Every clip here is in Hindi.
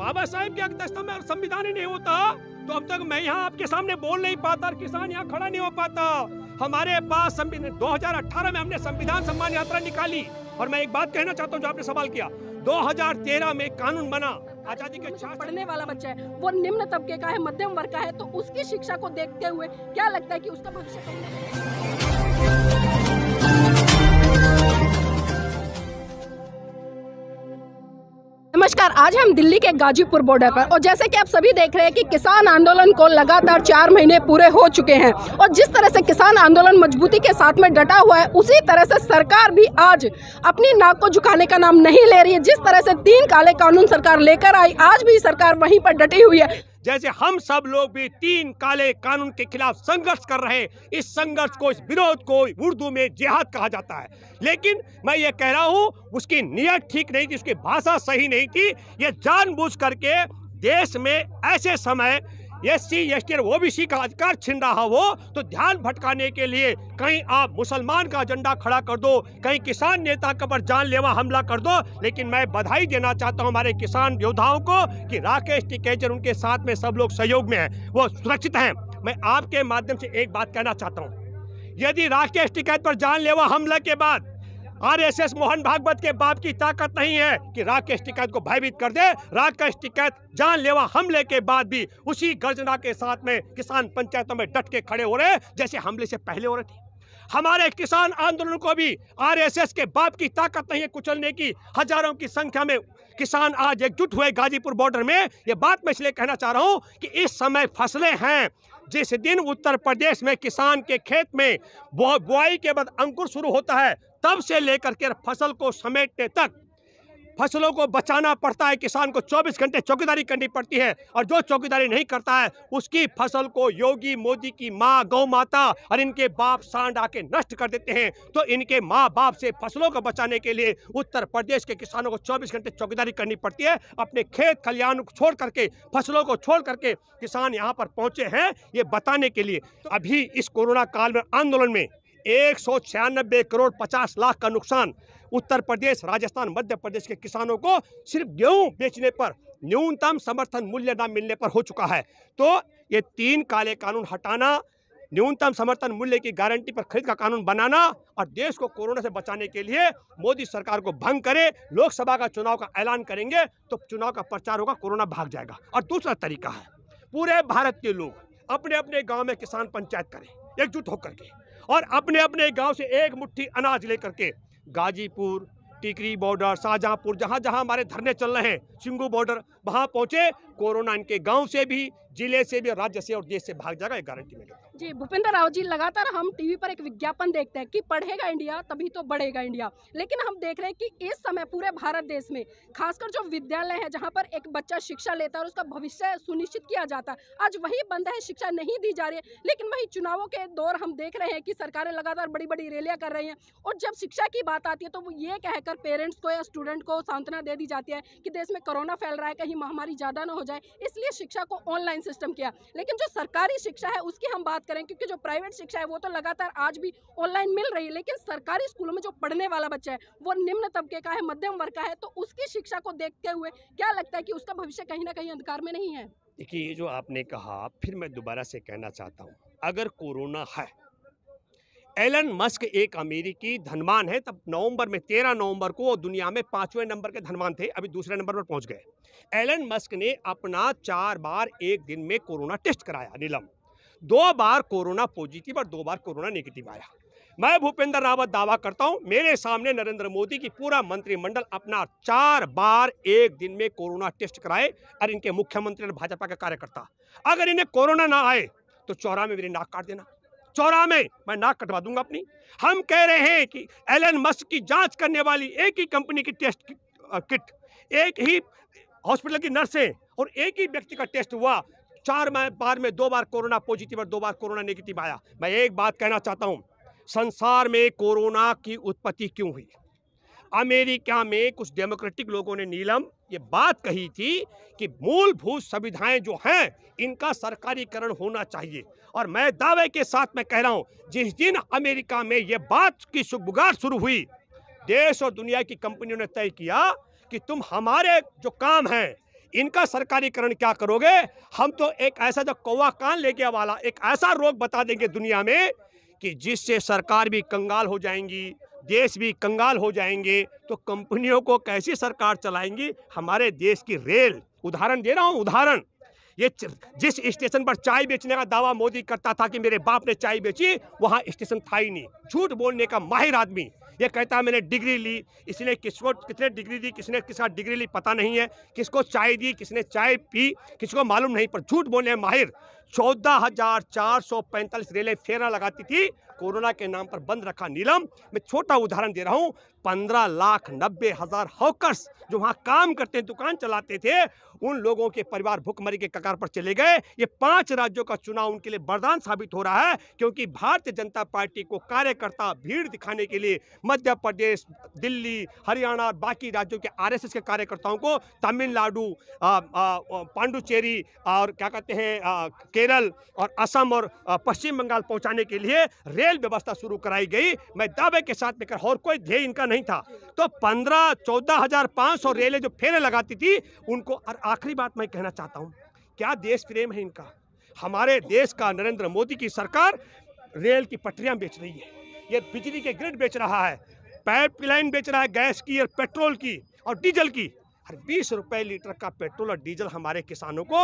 बाबा साहब की अध्यक्षता में संविधान ही नहीं होता तो अब तक मैं यहाँ आपके सामने बोल नहीं पाता और किसान यहाँ खड़ा नहीं हो पाता हमारे पास संविधान 2018 में हमने संविधान सम्मान यात्रा निकाली और मैं एक बात कहना चाहता हूँ जो आपने सवाल किया 2013 में कानून बना आजादी के पढ़ने वाला बच्चा है वो निम्न तबके का है मध्यम वर्ग का है तो उसकी शिक्षा को देखते हुए क्या लगता है की उसका भविष्य नमस्कार आज हम दिल्ली के गाजीपुर बॉर्डर पर और जैसे कि आप सभी देख रहे हैं कि किसान आंदोलन को लगातार चार महीने पूरे हो चुके हैं और जिस तरह से किसान आंदोलन मजबूती के साथ में डटा हुआ है उसी तरह से सरकार भी आज अपनी नाक को झुकाने का नाम नहीं ले रही है जिस तरह से तीन काले कानून सरकार लेकर आई आज भी सरकार वहीं पर डटी हुई है जैसे हम सब लोग भी तीन काले कानून के खिलाफ संघर्ष कर रहे हैं इस संघर्ष को इस विरोध को उर्दू में जिहाद कहा जाता है लेकिन मैं ये कह रहा हूँ उसकी नीयत ठीक नहीं थी उसकी भाषा सही नहीं थी ये जानबूझ करके देश में ऐसे समय एस सी एस टी और ओबीसी का अधिकार छीन रहा हो तो ध्यान भटकाने के लिए कहीं आप मुसलमान का एजेंडा खड़ा कर दो कहीं किसान नेता के पर जानलेवा हमला कर दो लेकिन मैं बधाई देना चाहता हूं हमारे किसान योद्धाओं को कि राकेश टिकेजर उनके साथ में सब लोग सहयोग में हैं वो सुरक्षित हैं मैं आपके माध्यम से एक बात कहना चाहता हूँ यदि राकेश टिकैत पर जानलेवा हमला के बाद आरएसएस मोहन भागवत के बाप की ताकत नहीं है कि राकेश टिकैत को भयभीत कर दे राकेश टिकैत जानलेवा हमले के बाद भी उसी गर्जना के साथ में किसान पंचायतों में डट के खड़े हो रहे जैसे हमले से पहले हो रहे थे हमारे किसान आंदोलन को भी आरएसएस के बाप की ताकत नहीं है कुचलने की हजारों की संख्या में किसान आज एकजुट हुए गाजीपुर बॉर्डर में ये बात मैं इसलिए कहना चाह रहा हूँ कि इस समय फसलें हैं जिस दिन उत्तर प्रदेश में किसान के खेत में बुआई के बाद अंकुर शुरू होता है तब से लेकर के फसल को समेटने तक फसलों को बचाना पड़ता है किसान को 24 घंटे चौकीदारी करनी पड़ती है और जो चौकीदारी नहीं करता है उसकी फसल को योगी मोदी की माँ गौ माता और इनके बाप सांड आके नष्ट कर देते हैं तो इनके माँ बाप से फसलों को बचाने के लिए उत्तर प्रदेश के किसानों को 24 घंटे चौकीदारी करनी पड़ती है अपने खेत खलिहान छोड़ करके फसलों को छोड़ करके किसान यहाँ पर पहुँचे हैं ये बताने के लिए तो अभी इस कोरोना काल में आंदोलन में एक सौ छियानबे करोड़ पचास लाख का नुकसान उत्तर प्रदेश राजस्थान मध्य प्रदेश के किसानों को सिर्फ गेहूं बेचने पर न्यूनतम समर्थन मूल्य न मिलने पर हो चुका है तो ये तीन काले कानून हटाना न्यूनतम समर्थन मूल्य की गारंटी पर खरीद का कानून बनाना और देश को कोरोना से बचाने के लिए मोदी सरकार को भंग करे लोकसभा का चुनाव का ऐलान करेंगे तो चुनाव का प्रचार होगा कोरोना भाग जाएगा और दूसरा तरीका है पूरे भारत के लोग अपने अपने गांव में किसान पंचायत करें एकजुट होकर के और अपने अपने गांव से एक मुट्ठी अनाज लेकर के गाजीपुर टिकरी बॉर्डर शाहजहांपुर जहां जहां हमारे धरने चल रहे हैं सिंगू बॉर्डर वहां पहुंचे कोरोना इनके गांव से भी जिले से भी राज्य से और देश से भाग जाएगा ये गारंटी मिलेगा जी भूपेंद्र राव जी लगातार हम टीवी पर एक विज्ञापन देखते हैं कि पढ़ेगा इंडिया तभी तो बढ़ेगा इंडिया लेकिन हम देख रहे हैं कि इस समय पूरे भारत देश में खासकर जो विद्यालय है जहाँ पर एक बच्चा शिक्षा लेता है और उसका भविष्य सुनिश्चित किया जाता है आज वही बंद है शिक्षा नहीं दी जा रही है लेकिन वही चुनावों के दौर हम देख रहे हैं कि सरकारें लगातार बड़ी बड़ी रैलियाँ कर रही हैं और जब शिक्षा की बात आती है तो वो ये कहकर पेरेंट्स को या स्टूडेंट को सांत्वना दे दी जाती है कि देश में कोरोना फैल रहा है कहीं महामारी ज़्यादा ना हो जाए इसलिए शिक्षा को ऑनलाइन सिस्टम किया लेकिन जो सरकारी शिक्षा है उसकी हम बात करें क्योंकि जो प्राइवेट शिक्षा है वो तो लगातार आज भी ऑनलाइन मिल रही है लेकिन सरकारी स्कूलों में जो पढ़ने वाला बच्चा है वो निम्न तबके का है मध्यम वर्ग का है तो उसकी शिक्षा को देखते हुए क्या लगता है कि उसका भविष्य कहीं ना कहीं अंधकार में नहीं है देखिए ये जो आपने कहा फिर मैं दोबारा से कहना चाहता हूँ अगर कोरोना है एलन मस्क एक अमेरिकी धनवान है तब नवंबर में तेरह नवंबर को दुनिया में पांचवें नंबर के धनवान थे अभी दूसरे नंबर पर पहुंच गए एलन मस्क ने अपना चार बार एक दिन में कोरोना टेस्ट कराया नीलम दो बार कोरोना पॉजिटिव और दो बार कोरोना नेगेटिव आया मैं भूपेंद्र रावत दावा करता हूं मेरे सामने नरेंद्र मोदी की पूरा मंत्रिमंडल अपना चार बार एक दिन में कोरोना टेस्ट कराए और इनके मुख्यमंत्री और भाजपा के कार्यकर्ता अगर इन्हें कोरोना ना आए तो चौरा में मेरी नाक काट देना चौरा में मैं नाक कटवा दूंगा अपनी हम कह रहे हैं कि एलन मस्क की जांच करने वाली एक ही कंपनी की टेस्ट किट एक ही हॉस्पिटल की नर्सें और एक ही व्यक्ति का टेस्ट हुआ चार बार में दो बार कोरोना पॉजिटिव और दो बार कोरोना नेगेटिव आया मैं एक बात कहना चाहता हूँ संसार में कोरोना की उत्पत्ति क्यों हुई अमेरिका में कुछ डेमोक्रेटिक लोगों ने नीलम ये बात कही थी कि मूलभूत सुविधाएं जो हैं इनका सरकारीकरण होना चाहिए और मैं दावे के साथ मैं कह रहा हूं जिस दिन अमेरिका में ये बात की सुगबुगार शुरू हुई देश और दुनिया की कंपनियों ने तय किया कि तुम हमारे जो काम हैं इनका सरकारीकरण क्या करोगे हम तो एक ऐसा जो कौवा कान लेके वाला एक ऐसा रोग बता देंगे दुनिया में कि जिससे सरकार भी कंगाल हो जाएंगी देश भी कंगाल हो जाएंगे तो कंपनियों को कैसी सरकार चलाएंगी हमारे देश की रेल उदाहरण दे रहा हूँ उदाहरण ये जिस स्टेशन पर चाय बेचने का दावा मोदी करता था कि मेरे बाप ने चाय बेची वहाँ स्टेशन था ही नहीं झूठ बोलने का माहिर आदमी ये कहता है मैंने डिग्री ली इसने किसको कितने डिग्री दी किसने किसका डिग्री ली पता नहीं है किसको चाय दी किसने चाय पी किसको मालूम नहीं पर झूठ बोलने माहिर चौदह हजार चार सौ पैंतालीस रेलें फेरा लगाती थी कोरोना के नाम पर बंद रखा नीलम मैं छोटा उदाहरण दे रहा हूँ पंद्रह लाख नब्बे हजार हॉकर्स जो वहाँ काम करते दुकान चलाते थे उन लोगों के परिवार भुखमरी के ककार पर चले गए ये पांच राज्यों का चुनाव उनके लिए वरदान साबित हो रहा है क्योंकि भारतीय जनता पार्टी को कार्यकर्ता भीड़ दिखाने के लिए मध्य प्रदेश दिल्ली हरियाणा और बाकी राज्यों के आर के कार्यकर्ताओं को तमिलनाडु पांडुचेरी और क्या कहते हैं केरल और असम और पश्चिम बंगाल पहुंचाने के लिए रेल जेल व्यवस्था शुरू कराई गई मैं दावे के साथ लेकर और कोई ध्येय इनका नहीं था तो पंद्रह चौदह हजार पाँच सौ रेलें जो फेरे लगाती थी उनको और आखिरी बात मैं कहना चाहता हूँ क्या देश प्रेम है इनका हमारे देश का नरेंद्र मोदी की सरकार रेल की पटरियाँ बेच रही है ये बिजली के ग्रिड बेच रहा है पाइपलाइन बेच रहा है गैस की और पेट्रोल की और डीजल की और बीस रुपये लीटर का पेट्रोल और डीजल हमारे किसानों को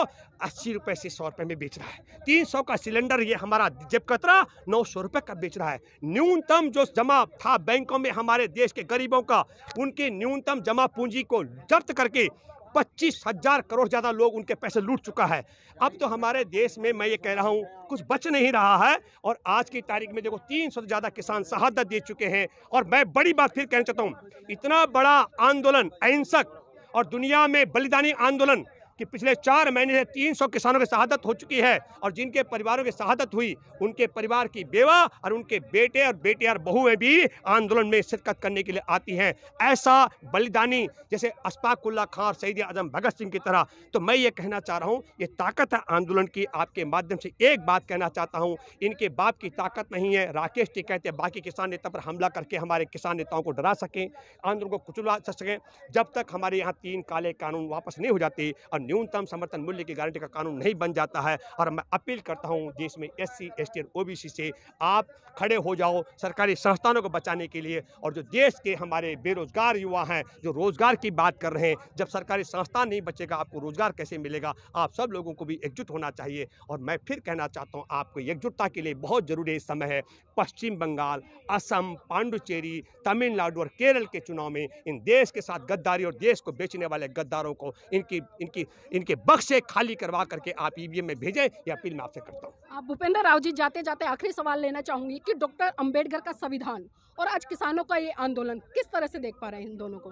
अस्सी रुपये से सौ रुपये में बेच रहा है तीन सौ का सिलेंडर ये हमारा जब कतरा नौ सौ रुपये का बेच रहा है न्यूनतम जो जमा था बैंकों में हमारे देश के गरीबों का उनके न्यूनतम जमा पूंजी को जब्त करके पच्चीस हजार करोड़ ज़्यादा लोग उनके पैसे लूट चुका है अब तो हमारे देश में मैं ये कह रहा हूँ कुछ बच नहीं रहा है और आज की तारीख में देखो तीन सौ से ज़्यादा किसान शहादत दे चुके हैं और मैं बड़ी बात फिर कहना चाहता हूँ इतना बड़ा आंदोलन अहिंसक और दुनिया में बलिदानी आंदोलन कि पिछले चार महीने से 300 किसानों की शहादत हो चुकी है और जिनके परिवारों की शहादत हुई उनके परिवार की बेवा और उनके बेटे और बेटे और बहुएं भी आंदोलन में शिरकत करने के लिए आती हैं ऐसा बलिदानी जैसे अस्पाकुल्ला खां और शहीद आजम भगत सिंह की तरह तो मैं ये कहना चाह रहा हूँ ये ताकत है आंदोलन की आपके माध्यम से एक बात कहना चाहता हूँ इनके बाप की ताकत नहीं है राकेश जी कहते हैं बाकी किसान नेता पर हमला करके हमारे किसान नेताओं को डरा सकें आंदोलन को कुचला सकें जब तक हमारे यहाँ तीन काले कानून वापस नहीं हो जाते और न्यूनतम समर्थन मूल्य की गारंटी का कानून नहीं बन जाता है और मैं अपील करता हूँ देश में S C S T O B C से आप खड़े हो जाओ सरकारी संस्थानों को बचाने के लिए और जो देश के हमारे बेरोजगार युवा हैं जो रोजगार की बात कर रहे हैं जब सरकारी संस्थान नहीं बचेगा आपको रोजगार कैसे मिलेगा आप सब लोगों को भी एकजुट होना चाहिए और मैं फिर कहना चाहता हूँ आपको एकजुटता के लिए बहुत ज़रूरी समय है पश्चिम बंगाल असम पांडुचेरी तमिलनाडु और केरल के चुनाव में इन देश के साथ गद्दारी और देश को बेचने वाले गद्दारों को इनकी इनकी इनके बक्से खाली करवा करके आप ईवीएम e में भेजें यह अपील मैं आपसे करता हूँ आप भूपेंद्र राव जी जाते जाते आखिरी सवाल लेना चाहूंगी कि डॉक्टर अंबेडकर का संविधान और आज किसानों का ये आंदोलन किस तरह से देख पा रहे हैं इन दोनों को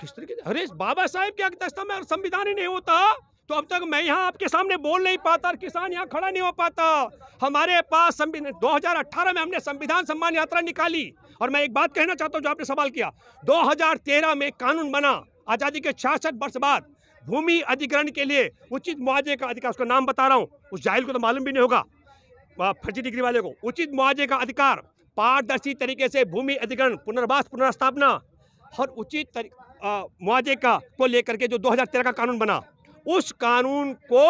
किस तरीके अरे बाबा साहेब क्या दस्ता में संविधान ही नहीं होता तो अब तक मैं यहाँ आपके सामने बोल नहीं पाता और किसान यहाँ खड़ा नहीं हो पाता हमारे पास संविधान 2018 में हमने संविधान सम्मान यात्रा निकाली और मैं एक बात कहना चाहता हूँ जो आपने सवाल किया 2013 में कानून बना आज़ादी के छियासठ वर्ष बाद भूमि अधिग्रहण के लिए उचित मुआवजे का अधिकार उसका नाम बता रहा हूँ उस जाहिल को तो मालूम भी नहीं होगा फर्जी डिग्री वाले को उचित मुआवजे का अधिकार पारदर्शी तरीके से भूमि अधिग्रहण पुनर्वास पुनर्स्थापना और उचित मुआवजे का को लेकर के जो 2013 का कानून बना उस कानून को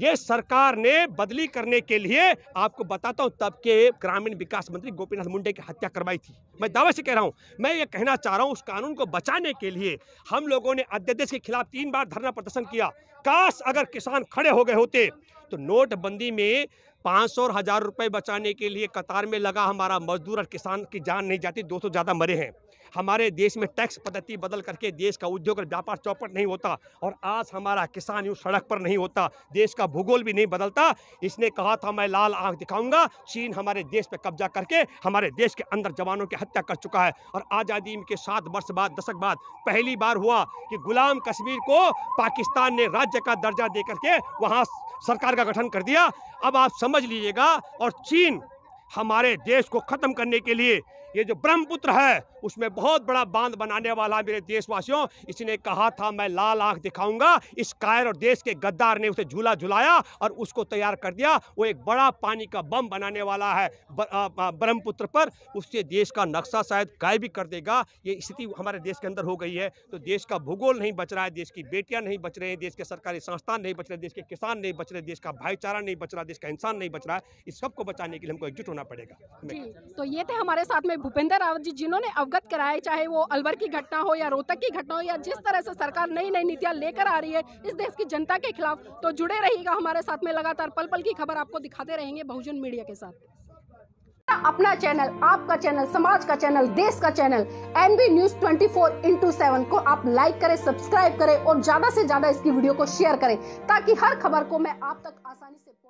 ये सरकार ने बदली करने के लिए आपको बताता हूँ तब के ग्रामीण विकास मंत्री गोपीनाथ मुंडे की हत्या करवाई थी मैं दावे से कह रहा हूँ मैं ये कहना चाह रहा हूँ उस कानून को बचाने के लिए हम लोगों ने अध्यादेश के खिलाफ तीन बार धरना प्रदर्शन किया काश अगर किसान खड़े हो गए होते तो नोटबंदी में पाँच सौ और हज़ार रुपये बचाने के लिए कतार में लगा हमारा मजदूर और किसान की जान नहीं जाती दो सौ ज़्यादा मरे हैं हमारे देश में टैक्स पद्धति बदल करके देश का उद्योग और व्यापार चौपट नहीं होता और आज हमारा किसान यूँ सड़क पर नहीं होता देश का भूगोल भी नहीं बदलता इसने कहा था मैं लाल आँख दिखाऊंगा चीन हमारे देश पर कब्जा करके हमारे देश के अंदर जवानों की हत्या कर चुका है और आज़ादी के सात वर्ष बाद दशक बाद पहली बार हुआ कि गुलाम कश्मीर को पाकिस्तान ने राज्य का दर्जा दे करके वहाँ सरकार सरकार का गठन कर दिया अब आप समझ लीजिएगा और चीन हमारे देश को ख़त्म करने के लिए ये जो ब्रह्मपुत्र है उसमें बहुत बड़ा बांध बनाने वाला मेरे देशवासियों इसने कहा था मैं लाल आंख दिखाऊंगा इस कायर और देश के गद्दार ने उसे झूला झुलाया और उसको तैयार कर दिया वो एक बड़ा पानी का बम बनाने वाला है ब्रह्मपुत्र पर उससे देश का नक्शा शायद गायब भी कर देगा ये स्थिति हमारे देश के अंदर हो गई है तो देश का भूगोल नहीं बच रहा है देश की बेटियाँ नहीं बच रहे हैं देश के सरकारी संस्थान नहीं बच रहे देश के किसान नहीं बच रहे देश का भाईचारा नहीं बच रहा देश का इंसान नहीं बच रहा है इस सबको बचाने के लिए हमको एकजुट होना पड़ेगा जी तो ये थे हमारे साथ में भूपेंद्र रावत जी जिन्होंने अवगत कराया चाहे वो अलवर की घटना हो या रोहतक की घटना हो या जिस तरह से सरकार नई नई नीतियाँ लेकर आ रही है इस देश की जनता के खिलाफ तो जुड़े रहेगा हमारे साथ में लगातार पल पल की खबर आपको दिखाते रहेंगे बहुजन मीडिया के साथ अपना चैनल आपका चैनल समाज का चैनल देश का channel NB news 24 four into seven को आप लाइक करें सब्सक्राइब करें और ज्यादा से ज्यादा इसकी वीडियो को शेयर करें ताकि हर खबर को मैं आप तक आसानी से